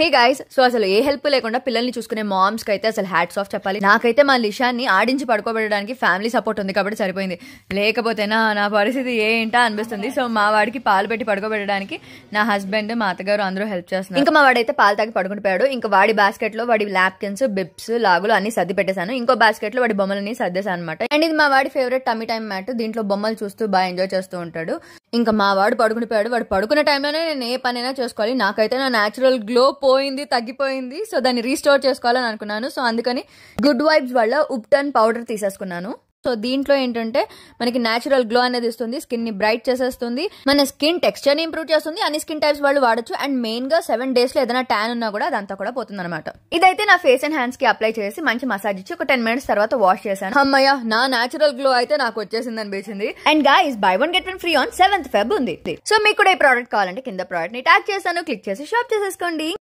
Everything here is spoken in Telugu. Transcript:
హే గైస్ సో అసలు ఏ హెల్ప్ లేకుండా పిల్లల్ని చూసుకునే మామ్స్కి అయితే అసలు హ్యాట్స్ ఆఫ్ చెప్పాలి నాకైతే మా లిషాన్ని ఆడించి పడుకోబెట్టడానికి ఫ్యామిలీ సపోర్ట్ ఉంది కాబట్టి సరిపోయింది లేకపోతే నా నా పరిస్థితి ఏంటా అనిపిస్తుంది సో మా వాడికి పాలు పెట్టి పడుకోబెట్టడానికి నా హస్బెండ్ మా అత్తగారు అందరూ హెల్ప్ చేస్తున్నారు ఇంకా మా వాడైతే పాలు తాగి పడుకుంటుపోయాడు ఇంకా వాడి బాస్కెట్ లో వాడి ల్యాప్కిన్స్ బిప్స్ లాగులు అన్ని సర్ది పెట్టేశాను ఇంకో లో వాడి బొమ్మలని సర్దేశాను అనమాట అండ్ ఇది మా వాడి ఫేవరెట్ టమీ టైమ్ మ్యాట్ దీంట్లో బొమ్మలు చూస్తూ బాగా ఎంజాయ్ చేస్తూ ఉంటాడు ఇంకా మా వాడు పడుకునిపోయాడు వాడు పడుకునే టైంలోనే నేను ఏ పనైనా చేసుకోవాలి నాకైతే నా న్యాచురల్ గ్లో పోయింది తగ్గిపోయింది సో దాన్ని రీస్టోర్ చేసుకోవాలని అనుకున్నాను సో అందుకని గుడ్ వైబ్స్ వల్ల ఉప్టన్ పౌడర్ తీసేసుకున్నాను సో దీంట్లో ఏంటంటే మనకి న్యాచురల్ గ్లో అనేది ఇస్తుంది స్కిన్ ని బ్రైట్ చేసేస్తుంది మన స్కిన్ టెక్స్చర్ ని ఇంప్రూవ్ చేస్తుంది అన్ని స్కిన్ టైప్స్ వాళ్ళు వాడచ్చు అండ్ మెయిన్ గా సెవెన్ డేస్ లో ఏదైనా ట్యాన్ ఉన్నా కూడా అదంతా కూడా పోతుంది అనమాట ఇదైతే నా ఫేస్ అండ్ హ్యాండ్స్ కి అప్లై చేసి మంచి మసాజ్ ఇచ్చి ఒక టెన్ మినిట్స్ తర్వాత వాష్ చేశాను అమ్మయ్య నా న్యాచురల్ గ్లో అయితే నాకు వచ్చేసింది అనిపించింది and is buy one get one free on seventh Feb ఉంది సో మీకు కూడా ఈ ప్రోడక్ట్ కావాలంటే కింద ప్రోడక్ట్ ని ట్యాగ్ చేశాను క్లిక్ చేసి షాప్ చేసేసుకోండి